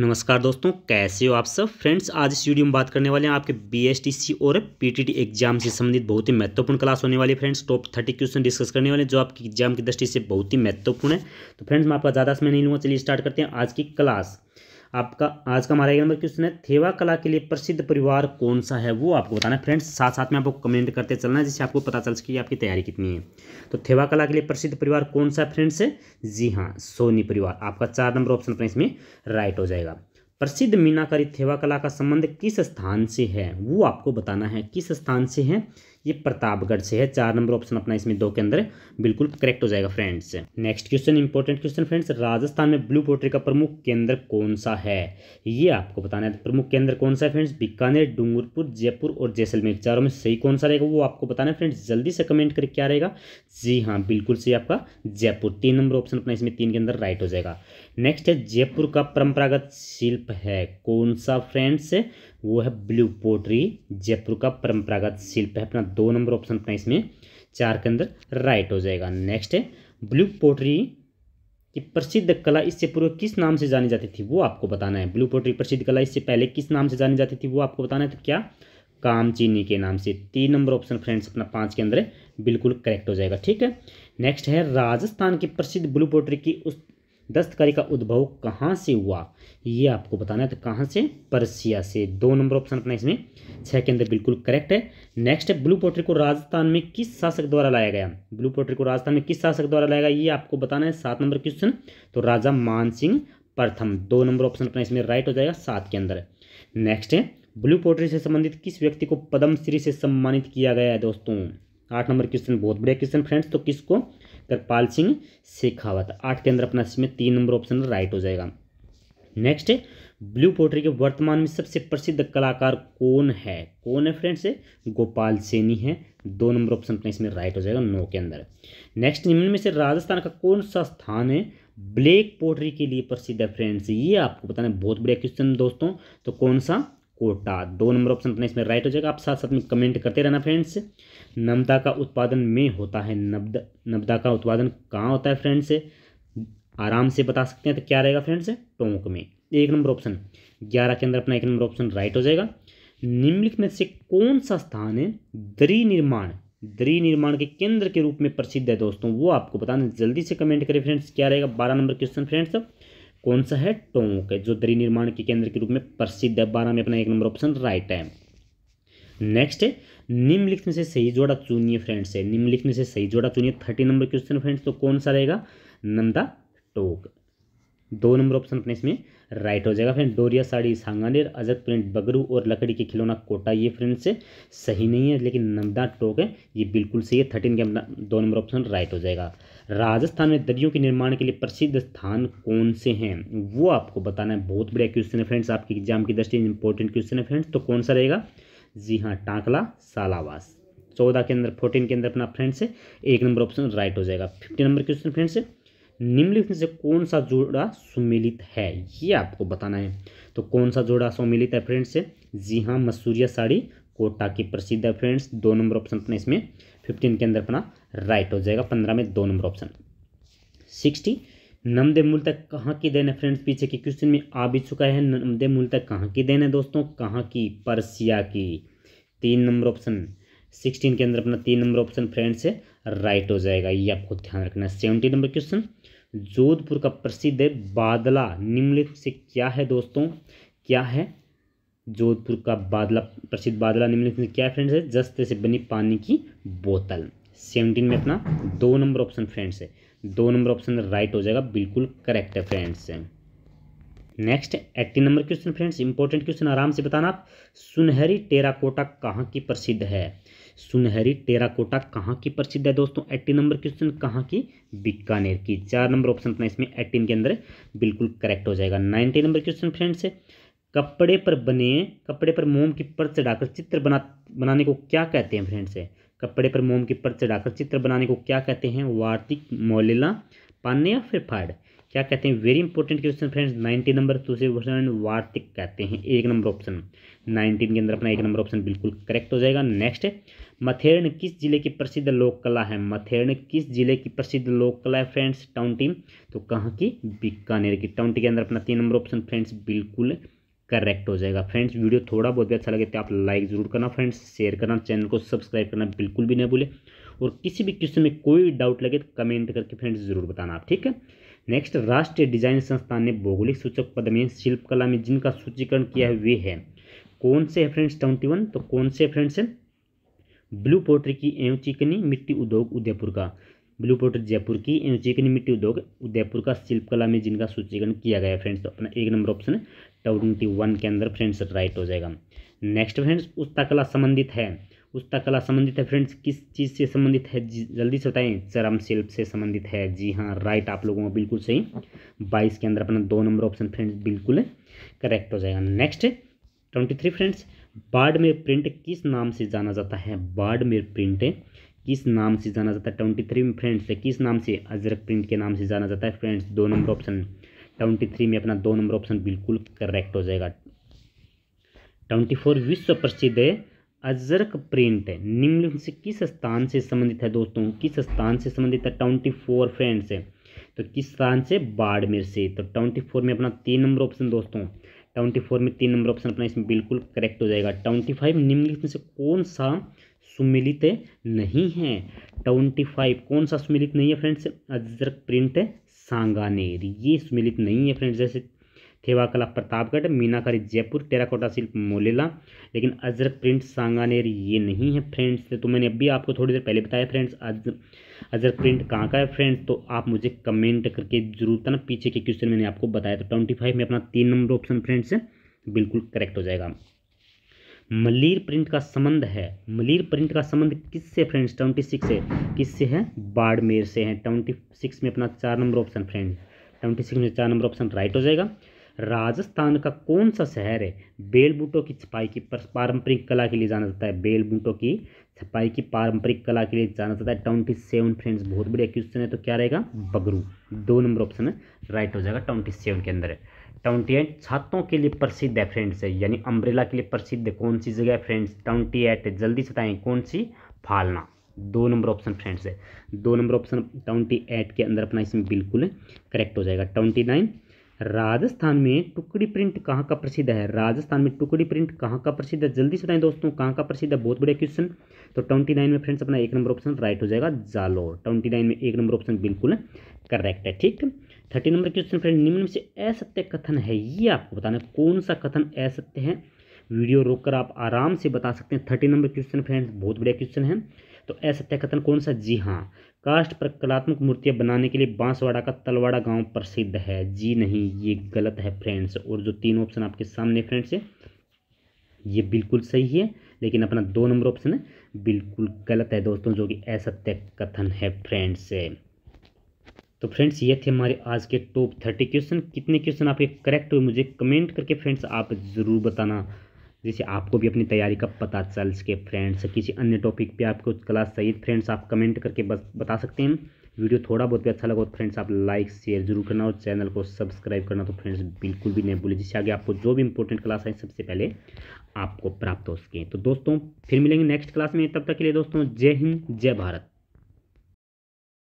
नमस्कार दोस्तों कैसे हो आप सब फ्रेंड्स आज इस वीडियो में बात करने वाले हैं आपके बीएसटीसी और पीटीटी एग्जाम से संबंधित बहुत ही महत्वपूर्ण क्लास होने वाली friends top thirty question discuss करने वाले हैं जो आपकी एग्जाम की दृष्टि से बहुत ही महत्वपूर्ण है तो फ्रेंड्स मैं आपका ज़्यादा समय नहीं लूँगा चलिए स्टार्ट करते हैं आज की क्लास आपका आज का हमारा एक नंबर क्वेश्चन है थेवा कला के लिए प्रसिद्ध परिवार कौन सा है वो आपको बताना है फ्रेंड्स साथ साथ में आपको कमेंट करते चलना है जिससे आपको पता चल सके आपकी तैयारी कितनी है तो थेवा कला के लिए प्रसिद्ध परिवार कौन सा है फ्रेंड्स जी हाँ सोनी परिवार आपका चार नंबर ऑप्शन फ्रेंड्स में राइट हो जाएगा प्रसिद्ध मीनाकारी थेवा कला का संबंध किस स्थान से है वो आपको बताना है किस स्थान से है ये प्रतापगढ़ से है चार नंबर ऑप्शन अपना इसमें दो के अंदर बिल्कुल करेक्ट हो जाएगा friends next question important question friends Rajasthan में ब्लू पोल्ट्री का प्रमुख केंद्र कौन सा है ये आपको बताना है प्रमुख केंद्र कौन सा है फ्रेंड्स बीकानेर डूंगरपुर जयपुर और जैसलमेर चारों में सही कौन सा रहेगा वो आपको बताना है फ्रेंड्स जल्दी से कमेंट करके क्या रहेगा जी हाँ बिल्कुल सही आपका जयपुर तीन नंबर ऑप्शन अपना इसमें तीन के अंदर राइट हो जाएगा नेक्स्ट है जयपुर का परंपरागत शिल्प है कौन सा फ्रेंड्स वो है ब्लू पोट्री जयपुर का परंपरागत शिल्प है अपना दो नंबर ऑप्शन अपना इसमें चार के अंदर राइट हो जाएगा नेक्स्ट है ब्लू पोट्री की प्रसिद्ध कला इससे पूर्व किस नाम से जानी जाती थी वो आपको बताना है ब्लू पोट्री प्रसिद्ध कला इससे पहले किस नाम से जानी जाती थी वो आपको बताना है तो क्या कामचीनी के नाम से तीन नंबर ऑप्शन फ्रेंड्स अपना पाँच के अंदर बिल्कुल करेक्ट हो जाएगा ठीक है नेक्स्ट है राजस्थान की प्रसिद्ध ब्लू पोट्री की उस दस्तकारी का उद्भव कहाँ से हुआ ये आपको बताना है तो कहाँ से परसिया से दो नंबर ऑप्शन अपना इसमें छः के अंदर बिल्कुल करेक्ट है नेक्स्ट है ब्लू पोट्री को राजस्थान में किस शासक द्वारा लाया गया ब्लू पोट्री को राजस्थान में किस शासक द्वारा लाया गया ये आपको बताना है सात नंबर क्वेश्चन तो राजा मान सिंह प्रथम दो नंबर ऑप्शन अपना इसमें राइट हो जाएगा सात के अंदर नेक्स्ट है ब्लू पोट्री से संबंधित किस व्यक्ति को पद्मश्री से सम्मानित किया गया है दोस्तों आठ नंबर क्वेश्चन बहुत बढ़िया क्वेश्चन फ्रेंड्स तो किसको कृपाल सिंह शेखावत आठ के अंदर अपना इसमें तीन नंबर ऑप्शन राइट हो जाएगा नेक्स्ट ब्लू पोट्री के वर्तमान में सबसे प्रसिद्ध कलाकार कौन है कौन है फ्रेंड्स गोपाल सेनी है दो नंबर ऑप्शन अपना इसमें राइट हो जाएगा नौ के अंदर नेक्स्ट निम्न में से राजस्थान का कौन सा स्थान है ब्लैक पोट्री के लिए प्रसिद्ध है फ्रेंड्स ये आपको बताना बहुत बढ़िया क्वेश्चन दोस्तों तो कौन सा कोटा दो नंबर ऑप्शन अपना इसमें राइट हो जाएगा आप साथ साथ में कमेंट करते रहना फ्रेंड्स नमदा का उत्पादन में होता है नब्द नब्दा का उत्पादन कहाँ होता है फ्रेंड्स आराम से बता सकते हैं तो क्या रहेगा फ्रेंड्स टोंक में एक नंबर ऑप्शन ग्यारह के अंदर अपना एक नंबर ऑप्शन राइट हो जाएगा निम्नलिखित में से कौन सा स्थान है दरी निर्माण दरी निर्माण के केंद्र के रूप में प्रसिद्ध है दोस्तों वो आपको बताने जल्दी से कमेंट करें फ्रेंड्स क्या रहेगा बारह नंबर क्वेश्चन फ्रेंड्स कौन सा है टोंक जो दरी निर्माण के केंद्र के रूप में प्रसिद्ध है बारह में अपना एक नंबर ऑप्शन राइट है नेक्स्ट है निम्नलिखित में से सही जोड़ा चुनिए फ्रेंड्स है निम्नलिखित में से सही जोड़ा चुनिए थर्टी नंबर क्वेश्चन फ्रेंड्स तो कौन सा रहेगा नंदा टोक दो नंबर ऑप्शन अपने इसमें राइट हो जाएगा फ्रेंड डोरिया साड़ी सांगानेर अजक प्रिंट बगरू और लकड़ी के खिलौना कोटा ये फ्रेंड से सही नहीं है लेकिन नमदा टोक है ये बिल्कुल सही है थर्टीन के अपना दो नंबर ऑप्शन राइट हो जाएगा राजस्थान में दरियों के निर्माण के लिए प्रसिद्ध स्थान कौन से हैं वो आपको बताना है बहुत बढ़िया क्वेश्चन है फ्रेंड्स आपके एग्जाम की दृष्टि इंपॉर्टेंट क्वेश्चन है फ्रेंड्स तो कौन सा रहेगा जी हाँ टाकला सालावास चौदह के अंदर फोर्टीन के अंदर अपना फ्रेंड से एक नंबर ऑप्शन राइट हो जाएगा फिफ्टी नंबर क्वेश्चन फ्रेंड से निम्नलिखित में से कौन सा जोड़ा सुमेलित है ये आपको बताना है तो कौन सा जोड़ा सुमेलित है फ्रेंड्स जी हाँ मसूरिया साड़ी कोटा की प्रसिद्ध है फ्रेंड्स दो नंबर ऑप्शन अपना इसमें फिफ्टीन के अंदर अपना राइट हो जाएगा पंद्रह में दो नंबर ऑप्शन सिक्सटी नमदे मूल तक कहाँ की देन है फ्रेंड्स पीछे के क्वेश्चन में आ भी चुका है नमदे मूल तक कहाँ की देन है दोस्तों कहाँ की परसिया की तीन नंबर ऑप्शन सिक्सटीन के अंदर अपना तीन नंबर ऑप्शन फ्रेंड्स से राइट हो जाएगा ये आपको ध्यान रखना है सेवेंटी नंबर क्वेश्चन जोधपुर का प्रसिद्ध है बादला निम्नलिखित से क्या है दोस्तों क्या है जोधपुर का बादला प्रसिद्ध बादला निम्नलिखित में क्या है फ्रेंड्स है जस्ते से बनी पानी की बोतल सेवनटीन में अपना दो नंबर ऑप्शन फ्रेंड्स है दो नंबर ऑप्शन राइट हो जाएगा बिल्कुल करेक्ट है friends next eighteen number question friends important question आराम से बताना आप सुनहरी टेराकोटा कहाँ की प्रसिद्ध है सुनहरी टेराकोटा कहाँ की प्रसिद्ध है दोस्तों एट्टीन नंबर क्वेश्चन कहाँ की बीकानेर की चार नंबर ऑप्शन अपना इसमें एट्टीन के अंदर बिल्कुल करेक्ट हो जाएगा नाइनटीन नंबर क्वेश्चन फ्रेंड्स कपड़े पर बने कपड़े पर मोम की पर चढ़ाकर चित्र बना बनाने को क्या कहते हैं फ्रेंड्स है कपड़े पर मोम की पर चढ़ाकर चित्र बनाने को क्या कहते हैं वार्तिक मौलिला पान्य या फिर फाड़ क्या कहते हैं very important question friends nineteen number दूसरे क्वेश्चन वार्तिक कहते हैं एक नंबर ऑप्शन नाइनटीन के अंदर अपना एक नंबर ऑप्शन बिल्कुल करेक्ट हो जाएगा नेक्स्ट मथेरन किस जिले की प्रसिद्ध लोक कला है मथेरन किस जिले की प्रसिद्ध लोक कला है फ्रेंड्स टाउन टीम तो कहाँ की बीकानेर की टाउन टी के अंदर अपना तीन नंबर ऑप्शन फ्रेंड्स बिल्कुल करेक्ट हो जाएगा फ्रेंड्स वीडियो थोड़ा बहुत भी अच्छा लगे तो आप लाइक जरूर करना फ्रेंड्स शेयर करना चैनल को सब्सक्राइब करना बिल्कुल भी नहीं भूलें और किसी भी क्वेश्चन में कोई डाउट लगे तो कमेंट करके फ्रेंड्स ज़रूर बताना आप ठीक है नेक्स्ट राष्ट्रीय डिजाइन संस्थान ने भौगोलिक सूचक पद में शिल्पकला में जिनका सूचीकरण किया है वे है कौन से है फ्रेंड्स ट्वेंटी वन तो कौन से फ्रेंड्स है ब्लू पोटरी की एवं चिकनी मिट्टी उद्योग उदयपुर का ब्लू पोटरी जयपुर की एवं चिकनी मिट्टी उद्योग उदयपुर का शिल्पकला में जिनका सूचीकरण किया गया है फ्रेंड्स तो अपना एक नंबर ऑप्शन है ट्वेंटी वन के अंदर फ्रेंड्स राइट हो जाएगा नेक्स्ट फ्रेंड्स उसका कला संबंधित है पुस्तक कला संबंधित है फ्रेंड्स किस चीज़ से संबंधित है जल्दी से बताएं चरम शिल्प से संबंधित है जी हाँ राइट आप लोगों को बिल्कुल सही बाईस के अंदर अपना दो नंबर ऑप्शन फ्रेंड्स बिल्कुल करेक्ट हो जाएगा next twenty three friends Barmer print किस नाम से जाना जाता है बाड़मेर प्रिंट किस नाम से जाना जाता है ट्वेंटी थ्री में फ्रेंड्स किस नाम से अजरक प्रिंट के नाम से जाना जाता है फ्रेंड्स दो नंबर ऑप्शन ट्वेंटी थ्री में अपना दो नंबर ऑप्शन बिल्कुल करेक्ट हो जाएगा ट्वेंटी फोर विश्व प्रसिद्ध अजरक प्रिंट निम्न से किस स्थान से संबंधित है दोस्तों किस स्थान से संबंधित है ट्वेंटी फोर फ्रेंड्स है तो किस स्थान से बाड़मेर से तो ट्वेंटी फोर में अपना तीन नंबर ऑप्शन दोस्तों ट्वेंटी फोर में तीन नंबर ऑप्शन अपना इसमें बिल्कुल करेक्ट हो जाएगा ट्वेंटी फाइव निम्नलिखित में से कौन सा सुमिलित नहीं है ट्वेंटी फाइव कौन सा सुमिलित नहीं है फ्रेंड्स अजरक प्रिंट सांगानेर ये सुमिलित नहीं है फ्रेंड्स जैसे थेवा कला प्रतापगढ़ मीनाकारी जयपुर टेराकोटा शिल्प मोलेला लेकिन अजरक प्रिंट सांगानेर ये नहीं है फ्रेंड्स तो मैंने अभी आपको थोड़ी देर पहले बताया फ्रेंड्स अज अजरक प्रिंट कहाँ का है फ्रेंड्स तो आप मुझे कमेंट करके जरूर था ना पीछे के क्वेश्चन मैंने आपको बताया तो ट्वेंटी फाइव में अपना तीन नंबर ऑप्शन फ्रेंड्स बिल्कुल करेक्ट हो जाएगा मलिर प्रिंट का संबंध है मलिर प्रिंट का संबंध किससे फ्रेंड्स ट्वेंटी सिक्स है किससे है बाड़मेर से है ट्वेंटी सिक्स में अपना चार number option friends twenty six में चार नंबर ऑप्शन राइट हो जाएगा राजस्थान का कौन सा शहर है बेलबूटों की छपाई की पारंपरिक कला के लिए जाना जाता है बेलबूटों की छपाई की पारंपरिक कला के लिए जाना जाता है ट्वेंटी सेवन फ्रेंड्स बहुत बढ़िया क्वेश्चन है तो क्या रहेगा बगरू दो नंबर ऑप्शन है राइट हो जाएगा ट्वेंटी सेवन के अंदर ट्वेंटी एट छात्रों के लिए प्रसिद्ध है फ्रेंड्स है यानी अम्ब्रेला के लिए प्रसिद्ध है कौन सी जगह है फ्रेंड्स ट्वेंटी एट जल्दी से बताएं कौन सी फालना दो नंबर ऑप्शन फ्रेंड्स है दो नंबर ऑप्शन ट्वेंटी एट के अंदर अपना इसमें बिल्कुल करेक्ट हो जाएगा ट्वेंटी नाइन राजस्थान में टुकड़ी प्रिंट कहाँ का प्रसिद्ध है राजस्थान में टुकड़ी प्रिंट कहाँ का प्रसिद्ध है जल्दी से बताएं दोस्तों कहाँ का प्रसिद्ध है बहुत बढ़िया क्वेश्चन तो ट्वेंटी नाइन में फ्रेंड्स अपना एक नंबर ऑप्शन राइट हो जाएगा जालोर ट्वेंटी नाइन में एक नंबर ऑप्शन बिल्कुल करेक्ट है ठीक थर्टी नंबर क्वेश्चन फ्रेंड निम्न में से असत्य कथन है ये आपको बताना कौन सा कथन असत्य है वीडियो रोककर आप आराम से बता सकते हैं थर्टी नंबर क्वेश्चन फ्रेंड्स बहुत बढ़िया क्वेश्चन है तो असत्य कथन कौन सा जी हाँ काष्ट पर कलात्मक मूर्तियाँ बनाने के लिए बांसवाड़ा का तलवाड़ा गांव प्रसिद्ध है जी नहीं ये गलत है फ्रेंड्स और जो तीन ऑप्शन आपके सामने फ्रेंड्स है ये बिल्कुल सही है लेकिन अपना दो नंबर ऑप्शन है बिल्कुल गलत है दोस्तों जो कि असत्य कथन है फ्रेंड्स तो फ्रेंड्स ये थे हमारे आज के टॉप थर्टी क्वेश्चन कितने क्वेश्चन आपके करेक्ट हुए मुझे कमेंट करके फ्रेंड्स आप ज़रूर बताना जिससे आपको भी अपनी तैयारी का पता चल सके फ्रेंड्स किसी अन्य टॉपिक पे आपको क्लास चाहिए फ्रेंड्स आप कमेंट करके बस बता सकते हैं वीडियो थोड़ा बहुत भी अच्छा लगा तो फ्रेंड्स आप लाइक शेयर जरूर करना और चैनल को सब्सक्राइब करना तो फ्रेंड्स बिल्कुल भी नहीं भूलें जिससे आगे आपको जो भी इंपॉर्टेंट क्लास आए सबसे पहले आपको प्राप्त हो सके तो दोस्तों फिर मिलेंगे नेक्स्ट क्लास में तब तक के लिए दोस्तों जय हिंद जय भारत